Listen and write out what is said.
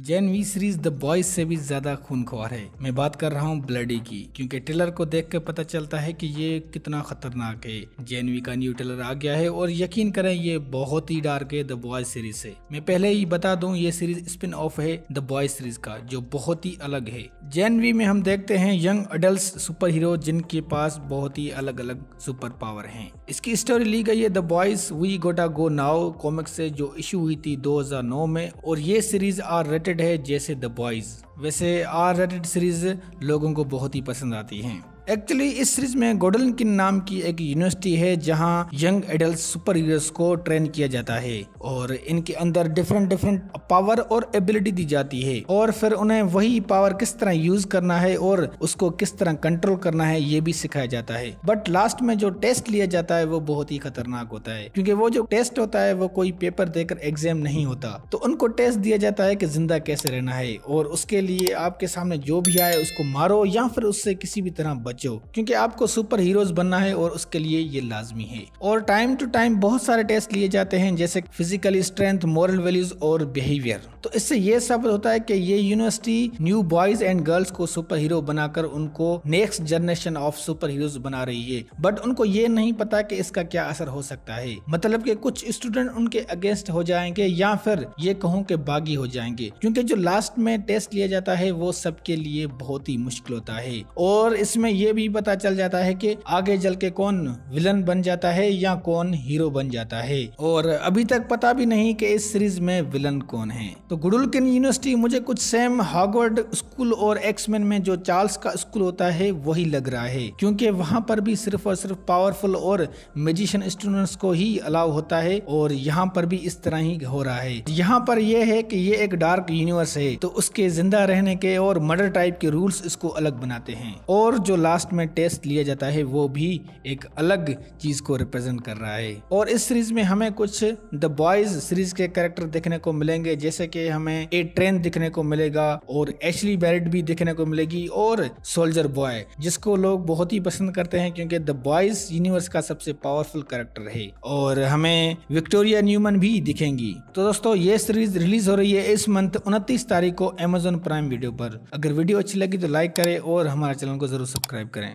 gen V series The Boys से भी ज्यादा खूनख्वार है मैं बात कर रहा हूँ ब्लडी की क्योंकि टेलर को देख कर पता चलता है कि ये कितना खतरनाक है जेन वी का न्यू टेलर आ गया है और यकीन करें ये बहुत ही डार्क है द बॉयज सीरीज से मैं पहले ही बता दूं ये सीरीज स्पिन ऑफ है द बॉयज सीरीज का जो बहुत ही अलग है जेन वी में हम देखते हैं यंग अडल्ट सुपर हीरो जिनके पास बहुत ही अलग अलग सुपर पावर है इसकी स्टोरी ली गई है द बॉयज वी गोटा गो नाव कॉमिक से जो इशू हुई थी नौ में और ये सीरीज आर रेटेड है जैसे द बॉयज़ वैसे आर रेटेड सीरीज़ लोगों को बहुत ही पसंद आती हैं एक्चुअली इस सीरीज में गोडल किन नाम की एक यूनिवर्सिटी है जहां यंग एडल्ट सुपर हीरोज को ट्रेन किया जाता है और इनके अंदर डिफरेंट डिफरेंट पावर और एबिलिटी दी जाती है और फिर उन्हें वही पावर किस तरह यूज करना है और उसको किस तरह कंट्रोल करना है ये भी सिखाया जाता है बट लास्ट में जो टेस्ट लिया जाता है वो बहुत ही खतरनाक होता है क्योंकि वो जो टेस्ट होता है वो कोई पेपर देकर एग्जाम नहीं होता तो उनको टेस्ट दिया जाता है कि जिंदा कैसे रहना है और उसके लिए आपके सामने जो भी आए उसको मारो या फिर उससे किसी भी तरह बचो क्योंकि आपको सुपर हीरोज बनना है और उसके लिए ये लाजमी है और टाइम टू टाइम बहुत सारे टेस्ट लिए जाते हैं जैसे फिजिकल स्ट्रेंथ मॉरल वैल्यूज और बिहेवियर तो इससे ये सब होता है कि ये university new boys and girls को सुपर हीरो बनाकर उनको next generation of super heroes बना रही है बट उनको ये नहीं पता कि इसका क्या असर हो सकता है मतलब कि कुछ स्टूडेंट उनके अगेंस्ट हो जाएंगे या फिर ये कहूँ के बागी हो जाएंगे क्योंकि जो लास्ट में टेस्ट लिया जाता है वो सबके लिए बहुत ही मुश्किल होता है और इसमें ये भी पता चल जाता है कि आगे चल के कौन विलन बन जाता है या कौन हीरो बन जाता है और अभी तक पता भी नहीं कि इस सीरीज में विलन कौन है तो गुडुलकिन यूनिवर्सिटी मुझे कुछ सेम हॉगवर्ड स्कूल और एक्समैन में जो चार्ल्स का स्कूल होता है वही लग रहा है क्योंकि वहाँ पर भी सिर्फ और सिर्फ पावरफुल और मेजिशियन स्टूडेंट्स को ही अलाउ होता है और यहाँ पर भी इस तरह ही हो रहा है यहाँ पर यह है कि ये एक डार्क यूनिवर्स है तो उसके जिंदा रहने के और मर्डर टाइप के रूल्स इसको अलग बनाते हैं और जो लास्ट में टेस्ट लिया जाता है वो भी एक अलग चीज को रिप्रेजेंट कर रहा है और इस सीरीज में हमें कुछ द बॉयज सीरीज के कैरेक्टर देखने को मिलेंगे जैसे कि हमें ए ट्रेन दिखने को मिलेगा और एचली बैरिट भी देखने को मिलेगी और सोल्जर बॉय जिसको लोग बहुत ही पसंद करते हैं क्योंकि द बॉयज यूनिवर्स का सबसे पावरफुल करेक्टर है और हमें विक्टोरिया न्यूमन भी दिखेंगी तो दोस्तों ये सीरीज रिलीज हो रही है इस मंथ उनतीस तारीख को एमेजोन प्राइम वीडियो पर अगर वीडियो अच्छी लगी तो लाइक करें और हमारे चैनल को जरूर सब्सक्राइब सब्सक्राइब करें